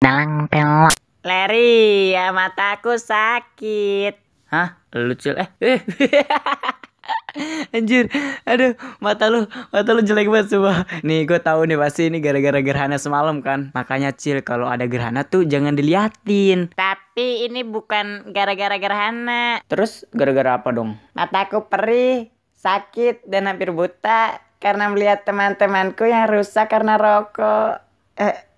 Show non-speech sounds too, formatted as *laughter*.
dalang pelok. Larry, ya mataku sakit. Hah? Lucu eh. *laughs* Anjir, aduh mata lu, mata lu jelek banget semua. Nih gue tahu nih pasti ini gara-gara gerhana semalam kan. Makanya cil kalau ada gerhana tuh jangan diliatin. Tapi ini bukan gara-gara gerhana. Terus gara-gara apa dong? Mataku perih, sakit dan hampir buta karena melihat teman-temanku yang rusak karena rokok. Eh,